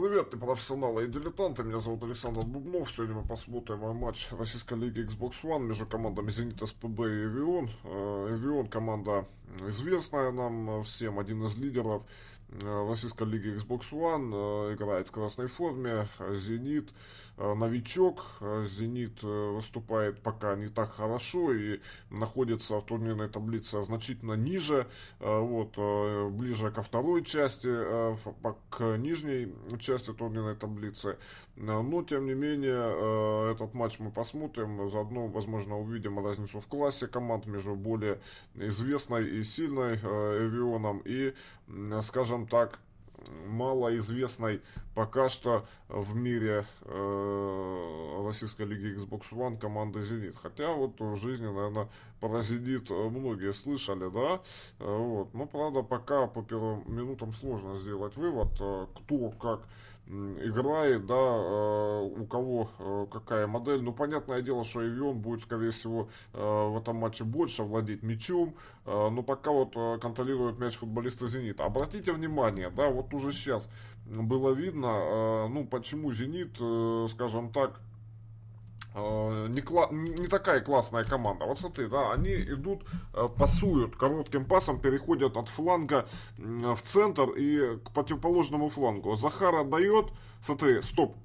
Привет, ты профессионалы а и дилетанты, меня зовут Александр Бубнов. Сегодня мы посмотрим матч Российской лиги Xbox One между командами Зенит СПБ и Эвион. Эвион команда известная нам всем, один из лидеров. Э, российской лиги Xbox One, э, играет в красной форме, э, «Зенит», новичок, «Зенит» выступает пока не так хорошо и находится в турнирной таблице значительно ниже, вот, ближе ко второй части, к нижней части турнирной таблицы, но, тем не менее, этот матч мы посмотрим, заодно, возможно, увидим разницу в классе команд между более известной и сильной Эвионом и, скажем, скажем так, малоизвестной пока что в мире э, российской лиги Xbox One команды «Зенит». Хотя вот в жизни, наверное, про «Зенит» многие слышали, да? Э, вот. Но, правда, пока по первым минутам сложно сделать вывод, э, кто как играет, да, э, у кого э, какая модель. Ну, понятное дело, что Эвион будет, скорее всего, э, в этом матче больше владеть мячом, но пока вот контролирует мяч футболисты «Зенита». Обратите внимание, да, вот уже сейчас было видно, ну, почему «Зенит», скажем так, Э, не, кла- не такая классная команда. Вот смотри, да, они идут, э, пасуют коротким пасом, переходят от фланга в центр и к противоположному флангу. Захар отдает, смотри, стоп,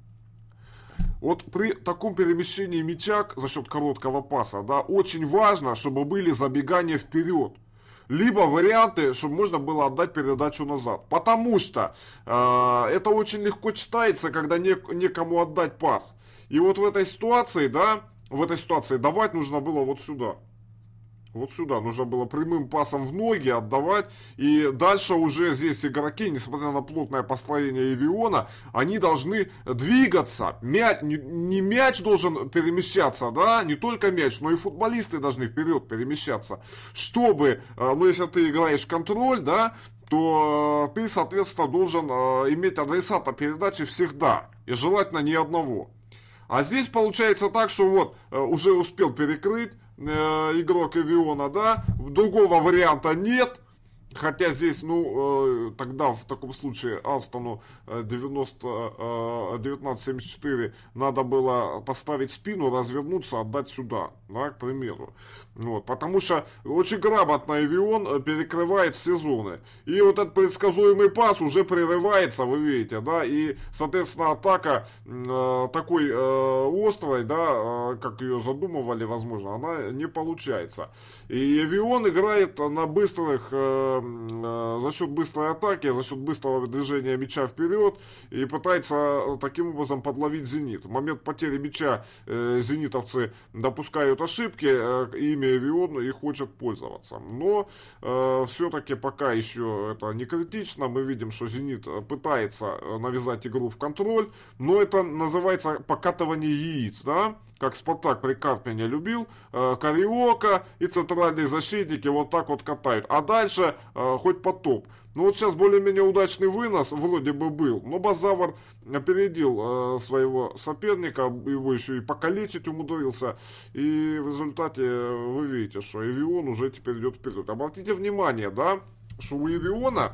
вот при таком перемещении мяча за счет короткого паса, да, очень важно, чтобы были забегания вперед. Либо варианты, чтобы можно было отдать передачу назад. Потому что э, это очень легко читается, когда не, некому отдать пас. И вот в этой ситуации, да, в этой ситуации давать нужно было вот сюда. Вот сюда нужно было прямым пасом в ноги отдавать. И дальше уже здесь игроки, несмотря на плотное построение Эвиона, они должны двигаться. Мяч, не, не мяч должен перемещаться, да, не только мяч, но и футболисты должны вперед перемещаться. Чтобы, э, ну если ты играешь контроль, да, то э, ты, соответственно, должен э, иметь адресата передачи всегда. И желательно ни одного. А здесь получается так, что вот э, уже успел перекрыть э, игрок Эвиона, да, другого варианта нет, Хотя здесь, ну, э, тогда в таком случае Алстону 90, э, 1974 э, надо было поставить спину, развернуться, отдать сюда, да, к примеру. Вот, потому что очень грамотно Эвион э, перекрывает все зоны. И вот этот предсказуемый пас уже прерывается, вы видите, да, и, соответственно, атака э, такой э, острой, да, э, как ее задумывали, возможно, она не получается. И Эвион играет на быстрых, э, э, за счет быстрой атаки, за счет быстрого движения мяча вперед, и пытается э, таким образом подловить Зенит. В момент потери мяча э, зенитовцы допускают ошибки, э, ими Виона и хочет пользоваться. Но э, все-таки пока еще это не критично. Мы видим, что Зенит э, пытается э, навязать игру в контроль. Но это называется покатывание яиц, да? как Спартак Прикарт меня любил, э, Кариока и центральные защитники вот так вот катают. А дальше э, хоть потоп. Ну вот сейчас более-менее удачный вынос вроде бы был, но Базавр опередил э, своего соперника, его еще и покалечить умудрился. И в результате э, вы видите, что Эвион уже теперь идет вперед. Обратите внимание, да, что у Эвиона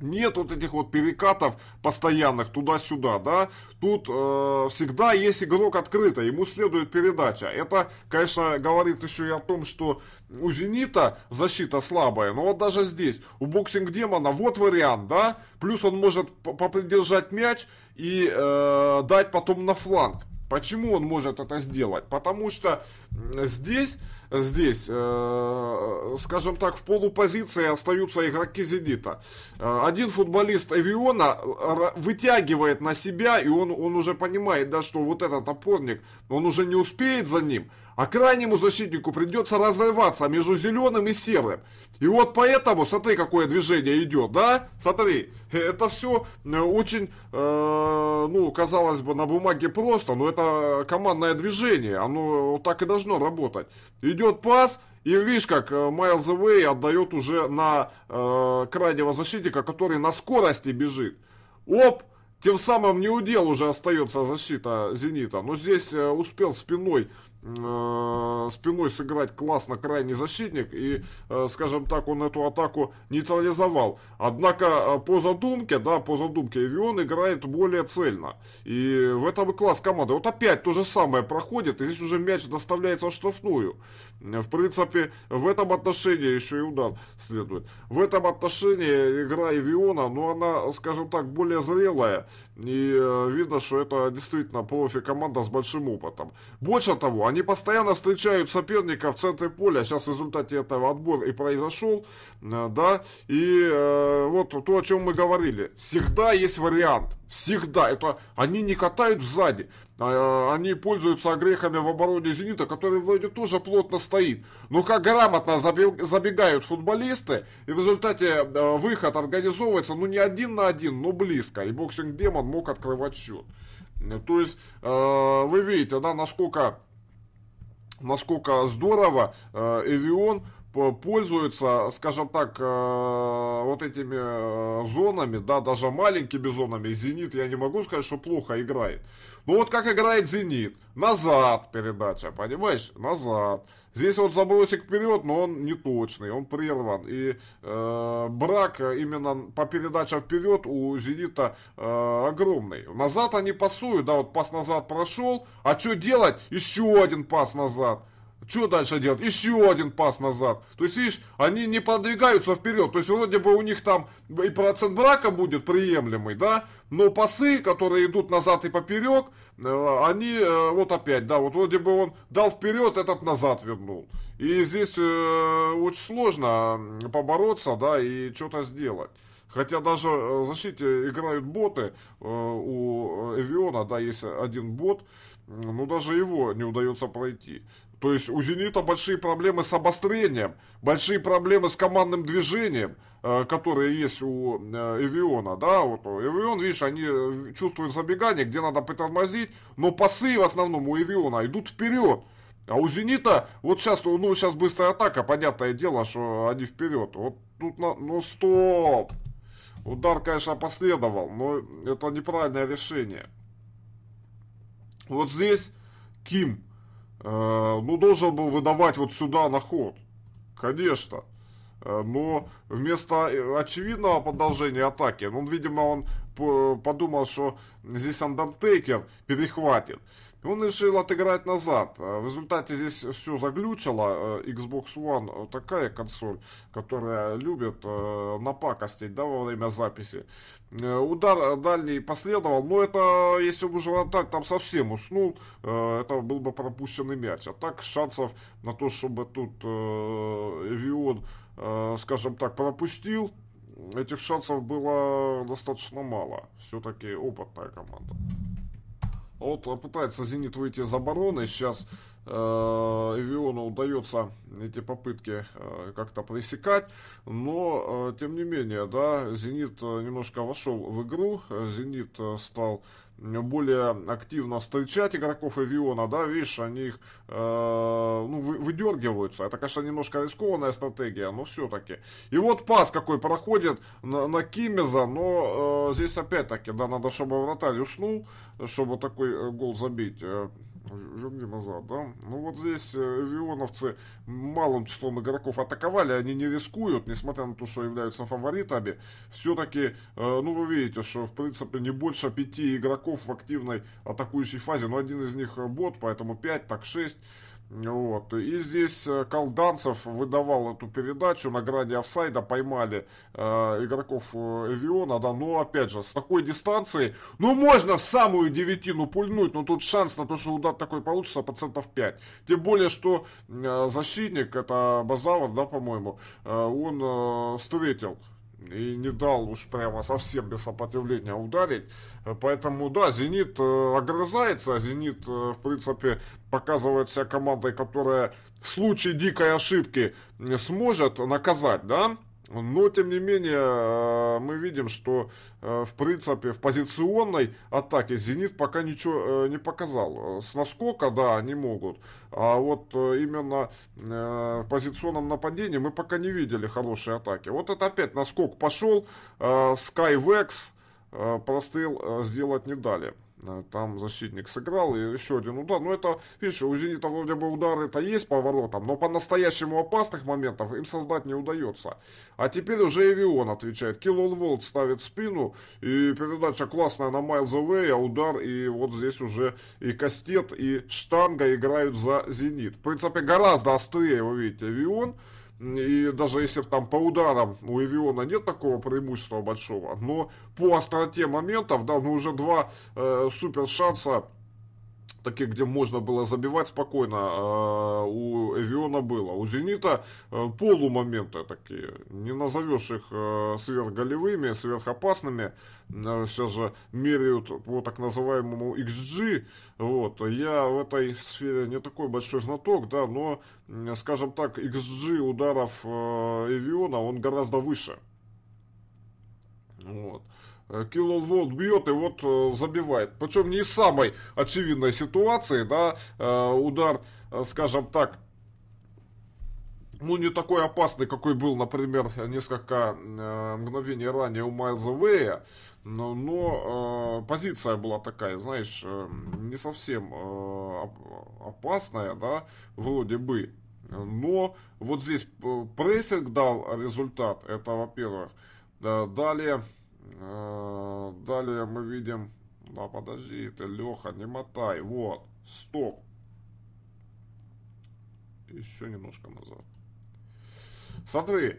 нет вот этих вот перекатов постоянных туда-сюда, да, тут э, всегда есть игрок открытый, ему следует передача. Это, конечно, говорит еще и о том, что у Зенита защита слабая, но вот даже здесь, у Боксинг Демона вот вариант, да, плюс он может попридержать мяч и э, дать потом на фланг. Почему он может это сделать? Потому что здесь здесь, э, скажем так, в полупозиции остаются игроки «Зенита». Э, один футболист «Эвиона» вытягивает на себя, и он, он уже понимает, да, что вот этот опорник, он уже не успеет за ним, а крайнему защитнику придется разрываться между зеленым и серым. И вот поэтому, смотри, какое движение идет, да? Смотри, это все э, очень, э, ну, казалось бы, на бумаге просто, но это командное движение, оно так и должно работать. И идет пас, и видишь, как Майлз э, Уэй отдает уже на э, крайнего защитника, который на скорости бежит. Оп, тем самым не удел уже остается защита «Зенита». Но здесь э, успел спиной э, спиной сыграть классно крайний защитник и, э, скажем так, он эту атаку нейтрализовал. Однако э, по задумке, да, по задумке Эвион играет более цельно. И в этом и класс команды. Вот опять то же самое проходит, и здесь уже мяч доставляется в штрафную. Э, в принципе, в этом отношении еще и удар следует. В этом отношении игра Эвиона, ну она, скажем так, более зрелая. И э, видно, что это действительно профи команда с большим опытом. Больше того, они постоянно встречают соперника в центре поля. Сейчас в результате этого отбор и произошел. Э, да, и э, вот то, о чем мы говорили. Всегда есть вариант. Всегда. Это они не катают сзади. А, они пользуются огрехами в обороне «Зенита», который вроде тоже плотно стоит. Но как грамотно забегают футболисты, и в результате э, выход организовывается, ну, не один на один, но близко. И боксинг демон мог открывать счет. То есть, э, вы видите, да, насколько насколько здорово э, Эвион пользуются, скажем так, э, вот этими э, зонами, да, даже маленькими зонами. Зенит, я не могу сказать, что плохо играет. Ну вот как играет Зенит. Назад передача, понимаешь? Назад. Здесь вот забросик вперед, но он не точный, он прерван. И э, брак именно по передачам вперед у Зенита э, огромный. Назад они пасуют, да, вот пас назад прошел. А что делать? Еще один пас назад. Что дальше делать? Еще один пас назад. То есть, видишь, они не подвигаются вперед. То есть, вроде бы у них там и процент брака будет приемлемый, да? Но пасы, которые идут назад и поперек, э, они э, вот опять, да, вот вроде бы он дал вперед, этот назад вернул. И здесь э, очень сложно побороться, да, и что-то сделать. Хотя даже в э, защите играют боты. У Эвиона, да, есть один бот. Но ну, даже его не удается пройти. То есть у «Зенита» большие проблемы с обострением, большие проблемы с командным движением, э, которые есть у э, Эвиона, да, вот э, Эвион, видишь, они чувствуют забегание, где надо притормозить, но пасы в основном у Эвиона идут вперед, а у «Зенита» вот сейчас, ну, сейчас быстрая атака, понятное дело, что они вперед. Вот тут, на... ну, стоп! Удар, конечно, последовал, но это неправильное решение. Вот здесь Ким Э, ну, должен был выдавать вот сюда на ход. Конечно. Э, но вместо э, очевидного продолжения атаки, ну, видимо, он подумал, что здесь Undertaker перехватит. Он решил отыграть назад. В результате здесь все заглючило. Xbox One такая консоль, которая любит напакостить да, во время записи. Удар дальний последовал, но это, если бы уже так, там совсем уснул, э, это был бы пропущенный мяч. А так шансов на то, чтобы тут э, Вион, э, скажем так, пропустил, этих шансов было достаточно мало. Все-таки опытная команда. Вот э, пытается «Зенит» выйти из обороны. Сейчас э, Эвиону удается эти попытки э, как-то пресекать. Но, э, тем не менее, да, «Зенит» немножко вошел в игру. «Зенит» стал более активно встречать игроков Эвиона, да, видишь, они их, э, ну, вы, выдергиваются. Это, конечно, немножко рискованная стратегия, но все-таки. И вот пас какой проходит на, на Кимеза, но э, здесь опять-таки, да, надо, чтобы вратарь уснул, чтобы такой э, гол забить. Э, верни назад, да. Ну, вот здесь э, Эвионовцы малым числом игроков атаковали, они не рискуют, несмотря на то, что являются фаворитами. Все-таки, э, ну, вы видите, что, в принципе, не больше пяти игроков игроков в активной атакующей фазе. Но один из них э, бот, поэтому 5, так 6. Вот. И здесь э, Колданцев выдавал эту передачу на грани офсайда, поймали э, игроков э, Эвиона, да, но опять же, с такой дистанции, ну можно в самую девятину пульнуть, но тут шанс на то, что удар такой получится, процентов 5. Тем более, что э, защитник, это Базавов, да, по-моему, э, он э, встретил и не дал уж прямо совсем без сопротивления ударить. Э, поэтому, да, «Зенит» э, огрызается, «Зенит», э, в принципе, показывает себя командой, которая в случае дикой ошибки сможет наказать, да, но, тем не менее, э, мы видим, что, э, в принципе, в позиционной атаке «Зенит» пока ничего э, не показал. С наскока, да, они могут. А вот именно в позиционном нападении мы пока не видели хорошей атаки. Вот это опять наскок пошел. Skyvex простыл сделать не дали. Там защитник сыграл, и еще один удар. Ну, это, видишь, у Зенита вроде бы удары это есть поворотом но по-настоящему опасных моментов им создать не удается. А теперь уже Эвион отвечает. Киллон Волт ставит спину, и передача классная на Майлз Уэй, а удар, и вот здесь уже и Кастет, и Штанга играют за Зенит. В принципе, гораздо острее, вы видите, Эвион. И даже если там по ударам у Эвиона нет такого преимущества большого, но по остроте моментов, да, ну уже два э, супер шанса таких, где можно было забивать спокойно, а, у Эвиона было. У Зенита э, полумоменты такие, не назовешь их э, сверхголевыми, сверхопасными. Э, Сейчас же меряют по так называемому XG. Вот. Я в этой сфере не такой большой знаток, да, но, скажем так, XG ударов Эвиона, он гораздо выше. Вот. Э, Килловод бьет и вот э, забивает. Причем не из самой очевидной ситуации, да, э, удар, скажем так, ну, не такой опасный, какой был, например, несколько э, мгновений ранее у Майлза Вэя, но, но э, позиция была такая, знаешь, э, не совсем э, опасная, да, вроде бы. Но вот здесь прессинг дал результат, это во-первых. Далее Э, далее мы видим... Да подожди ты, Леха, не мотай. Вот, стоп. Еще немножко назад. Смотри, э,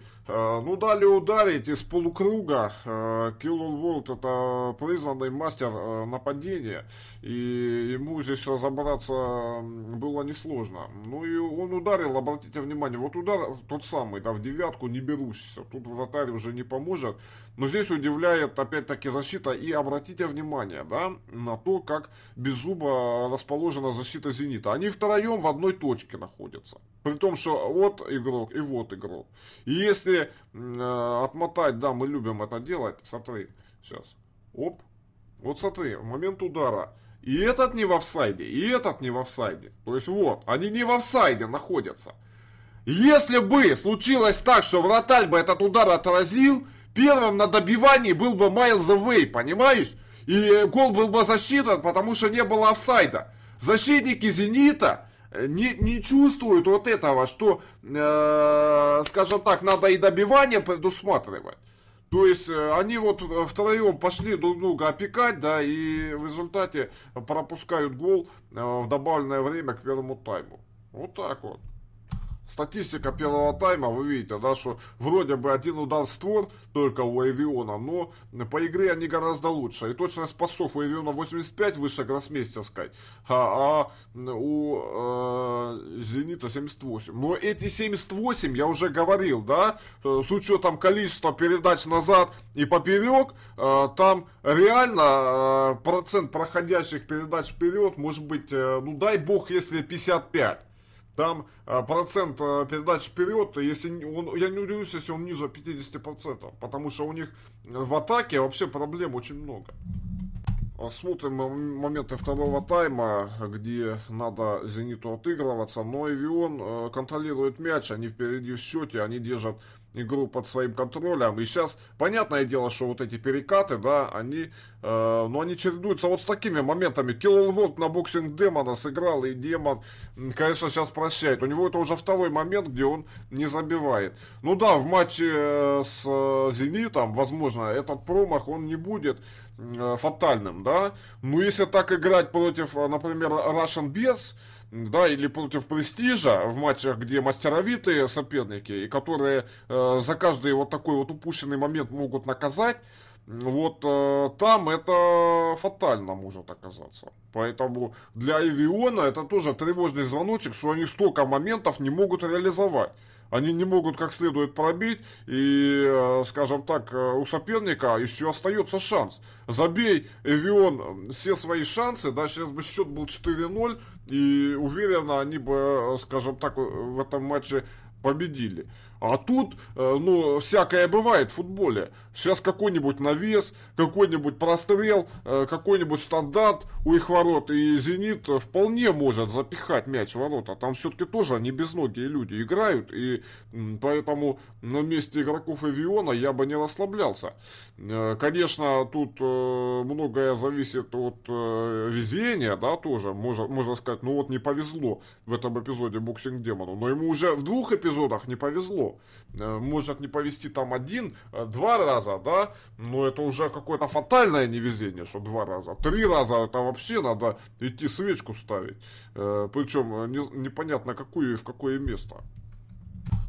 ну дали ударить из полукруга. Э, Киллон Волт это признанный мастер э, нападения. И ему здесь разобраться было несложно. Ну и он ударил, обратите внимание, вот удар тот самый, да, в девятку не берущийся. Тут вратарь уже не поможет. Но здесь удивляет опять-таки защита. И обратите внимание, да, на то, как без зуба расположена защита «Зенита». Они втроем в одной точке находятся. При том, что вот игрок и вот игрок. И если э, отмотать, да, мы любим это делать. Смотри, сейчас. Оп. Вот смотри, в момент удара. И этот не в офсайде, и этот не в офсайде. То есть вот, они не в офсайде находятся. Если бы случилось так, что вратарь бы этот удар отразил, первым на добивании был бы Майлз Вей, понимаешь? И гол был бы засчитан, потому что не было офсайда. Защитники «Зенита» не, не чувствуют вот этого, что, э, скажем так, надо и добивание предусматривать. То есть э, они вот втроем пошли друг друга опекать, да, и в результате пропускают гол э, в добавленное время к первому тайму. Вот так вот. Статистика первого тайма, вы видите, да, что вроде бы один удар в створ только у Эвиона, но по игре они гораздо лучше. И точность пасов у Эвиона 85 выше гроссмейстерской, а, а у э, Зенита 78. Но эти 78, я уже говорил, да, э, с учетом количества передач назад и поперек, э, там реально э, процент проходящих передач вперед может быть, э, ну дай бог, если 55. Там э, процент э, передач вперед, если он, я не удивлюсь, если он ниже 50%, потому что у них э, в атаке вообще проблем очень много. Смотрим моменты второго тайма, где надо «Зениту» отыгрываться, но «Эвион» контролирует мяч, они впереди в счете, они держат игру под своим контролем. И сейчас, понятное дело, что вот эти перекаты, да, они, э, ну, они чередуются вот с такими моментами. Киллл Волк на боксинг демона сыграл, и демон, конечно, сейчас прощает. У него это уже второй момент, где он не забивает. Ну да, в матче э, с э, Зенитом, возможно, этот промах он не будет. Э, фатальным, да. Но ну, если так играть против, э, например, Russian Bears, да, или против престижа в матчах, где мастеровитые соперники, и которые э, за каждый вот такой вот упущенный момент могут наказать, вот э, там это фатально может оказаться. Поэтому для Эвиона это тоже тревожный звоночек, что они столько моментов не могут реализовать они не могут как следует пробить, и, э, скажем так, э, у соперника еще остается шанс. Забей Эвион э, все свои шансы, да, сейчас бы счет был 4-0, и уверенно они бы, скажем так, в этом матче победили. А тут, э, ну, всякое бывает в футболе. Сейчас какой-нибудь навес, какой-нибудь прострел, э, какой-нибудь стандарт у их ворот. И «Зенит» вполне может запихать мяч в ворота. Там все-таки тоже они безногие люди играют. И поэтому на месте игроков «Эвиона» я бы не расслаблялся. Э, конечно, тут многое зависит от везения, да, тоже. Можно, можно сказать, ну вот не повезло в этом эпизоде «Боксинг Демону». Но ему уже в двух эпизодах не повезло. Э, может не повезти там один, э, два раза, да, но это уже какое-то фатальное невезение, что два раза. Три раза это вообще надо идти свечку ставить. Э, Причем непонятно какую и в какое место.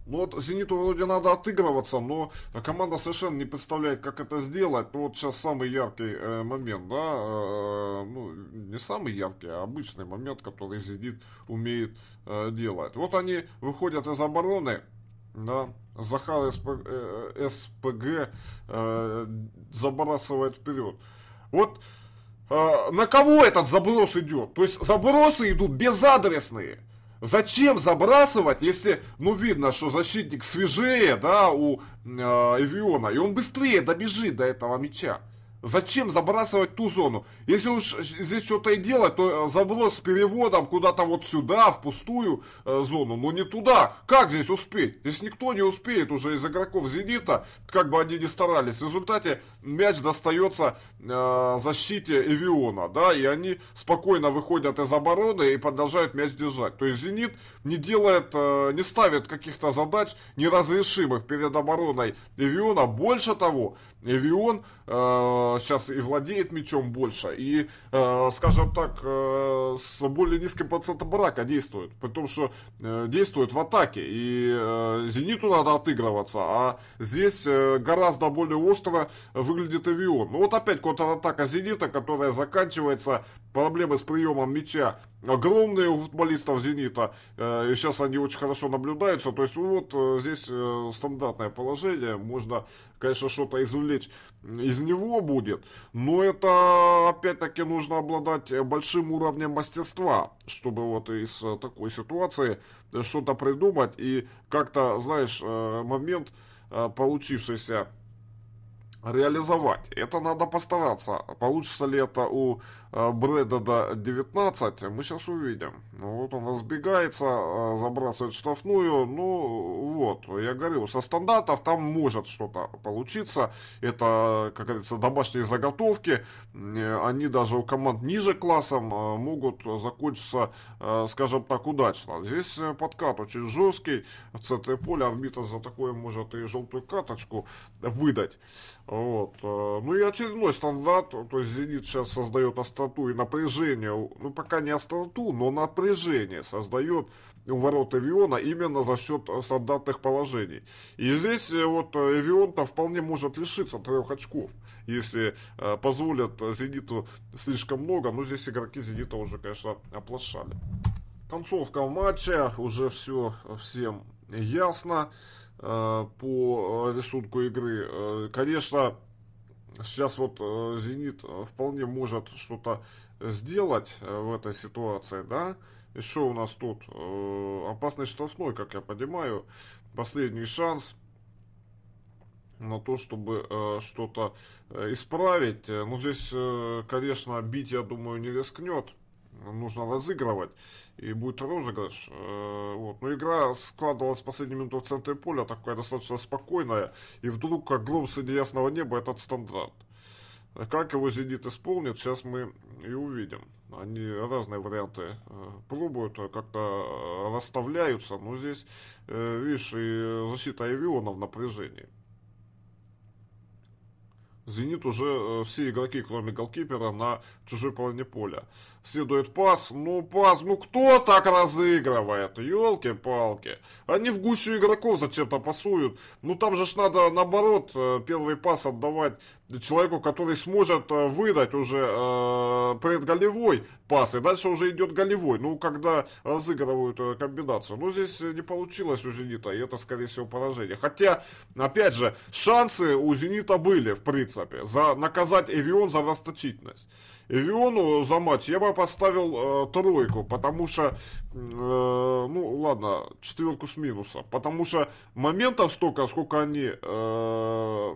Ну вот «Зениту» вроде надо отыгрываться, но команда совершенно не представляет, как это сделать. Ну вот сейчас самый яркий э, момент, да, э, ну не самый яркий, а обычный момент, который «Зенит» умеет э, делать. Вот они выходят из обороны, да. Захар СП, э, э, СПГ э, забрасывает вперед. Вот э, на кого этот заброс идет? То есть забросы идут безадресные. Зачем забрасывать, если, ну, видно, что защитник свежее, да, у э, Эвиона, и он быстрее добежит до этого мяча. Зачем забрасывать ту зону? Если уж здесь что-то и делать, то э, заброс с переводом куда-то вот сюда, в пустую э, зону, но не туда. Как здесь успеть? Здесь никто не успеет уже из игроков «Зенита», как бы они ни старались. В результате мяч достается э, защите «Эвиона», да, и они спокойно выходят из обороны и продолжают мяч держать. То есть «Зенит» не делает, э, не ставит каких-то задач неразрешимых перед обороной «Эвиона». Больше того, Эвион э, сейчас и владеет мячом больше, и, э, скажем так, э, с более низким процентом брака действует, при том, что э, действует в атаке, и э, Зениту надо отыгрываться, а здесь э, гораздо более остро выглядит Эвион. Ну вот опять контратака Зенита, которая заканчивается проблемой с приемом мяча огромные у футболистов «Зенита». Э, и сейчас они очень хорошо наблюдаются. То есть ну вот э, здесь э, стандартное положение. Можно, конечно, что-то извлечь из него будет. Но это, опять-таки, нужно обладать большим уровнем мастерства, чтобы вот из такой ситуации что-то придумать. И как-то, знаешь, момент получившийся реализовать. Это надо постараться. Получится ли это у э, Брэдда 19, мы сейчас увидим. Ну, вот он разбегается, э, забрасывает штрафную. Ну, вот, я говорил со стандартов там может что-то получиться. Это, как говорится, домашние заготовки. Э, они даже у команд ниже классом э, могут закончиться, скажем так, удачно. Здесь подкат очень жесткий. В центре поля арбитр за такое может и желтую карточку выдать. Вот. Э, ну и очередной стандарт, то есть «Зенит» сейчас создает остроту и напряжение, ну пока не остроту, но напряжение создает у ворот Эвиона именно за счет э, стандартных положений. И здесь э, вот Эвион-то вполне может лишиться трех очков, если позволят «Зениту» слишком много, но здесь игроки «Зенита» уже, конечно, оплошали. Концовка матча, уже все всем ясно. Э, по э, рисунку игры. Э, конечно, сейчас вот Зенит вполне может что-то сделать в этой ситуации, да. Еще у нас тут опасный штрафной, как я понимаю, последний шанс на то, чтобы э, что-то э, исправить. Но ну, здесь, э, конечно, бить, я думаю, не рискнет нужно разыгрывать, и будет розыгрыш. Э, вот. Но игра складывалась в последнюю минуту в центре поля, такая достаточно спокойная, и вдруг, как гром среди ясного неба, этот стандарт. Как его «Зенит» исполнит, сейчас мы и увидим. Они разные варианты э, пробуют, э, как-то расставляются, но здесь, видишь, и защита Эвиона в напряжении. «Зенит» уже все игроки, кроме голкипера, на чужой половине поля. Все дают пас. Ну, пас, ну кто так разыгрывает? Елки-палки. Они в гущу игроков зачем-то пасуют. Ну, там же ж надо, наоборот, э, первый пас отдавать человеку, который сможет э, выдать уже э, предголевой пас. И дальше уже идет голевой. Ну, когда разыгрывают э, комбинацию. Ну, здесь э, не получилось у «Зенита». И это, скорее всего, поражение. Хотя, опять же, шансы у «Зенита» были, в принципе. За наказать «Эвион» за расточительность. Виону э, за матч я бы поставил э, тройку, потому что, э, ну ладно, четверку с минуса, потому что моментов столько, сколько они, э,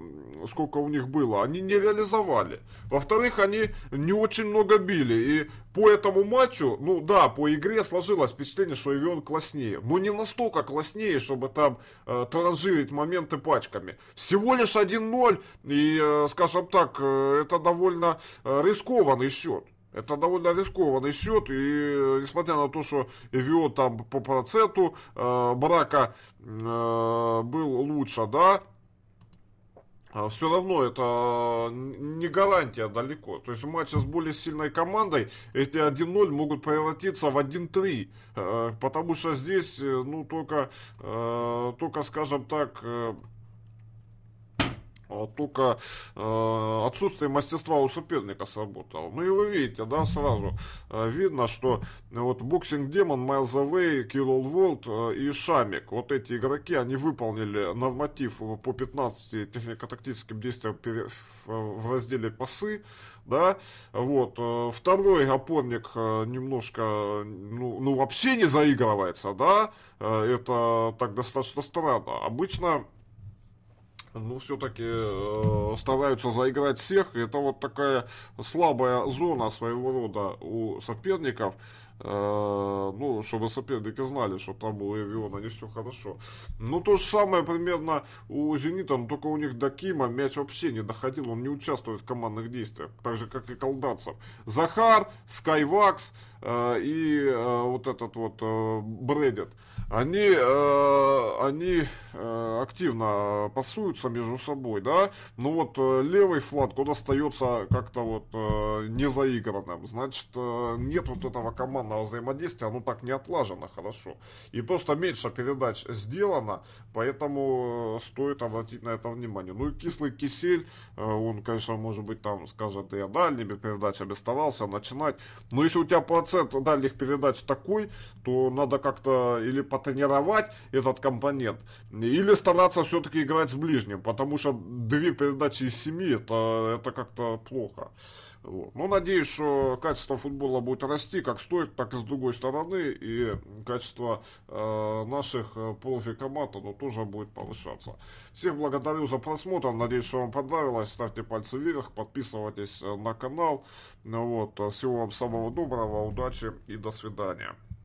сколько у них было, они не реализовали. Во-вторых, они не очень много били, и по этому матчу, ну да, по игре сложилось впечатление, что Эвион класснее, но не настолько класснее, чтобы там э, транжирить моменты пачками. Всего лишь 1-0, и, э, скажем так, э, это довольно э, рискованно рискованный счет. Это довольно рискованный счет, и э, несмотря на то, что Эвио там по проценту э, брака э, был лучше, да, э, все равно это э, не гарантия далеко. То есть матчи с более сильной командой, эти 1-0 могут превратиться в 1-3. Потому что здесь, ну, только, только скажем так, а только э, отсутствие мастерства у соперника сработало. Ну и вы видите, да, сразу э, видно, что э, вот Боксинг Демон, Майлз Авей, Кирилл Волт и Шамик, вот эти игроки, они выполнили норматив по 15 технико-тактическим действиям пере, в, в разделе пасы, да, вот. Э, второй опорник э, немножко, ну, ну вообще не заигрывается, да, э, это так достаточно странно. Обычно ну, все-таки э, стараются заиграть всех. Это вот такая слабая зона своего рода у соперников. Э, ну, чтобы соперники знали, что там у Эвиона не все хорошо. Ну, то же самое примерно у Зенита, но только у них до Кима мяч вообще не доходил. Он не участвует в командных действиях, так же, как и Колдацев. Захар, Скайвакс э, и э, вот этот вот э, Брэдит. Э, они, э, они э, активно пасуются между собой, да, ну вот э, левый фланг, он остается как-то вот э, незаигранным, значит, э, нет вот этого командного взаимодействия, оно так не отлажено хорошо, и просто меньше передач сделано, поэтому э, стоит обратить на это внимание. Ну и кислый кисель, э, он, конечно, может быть, там, скажет, я дальними передачами старался начинать, но если у тебя процент дальних передач такой, то надо как-то или потренировать этот компонент, или стараться все-таки играть с ближним, потому что две передачи из семи это, это как-то плохо. Вот. Но ну, надеюсь, что качество футбола будет расти как с той, так и с другой стороны, и качество э, наших э, профи команд оно тоже будет повышаться. Всех благодарю за просмотр, надеюсь, что вам понравилось, ставьте пальцы вверх, подписывайтесь э, на канал. Ну вот. Э, всего вам самого доброго, удачи и до свидания.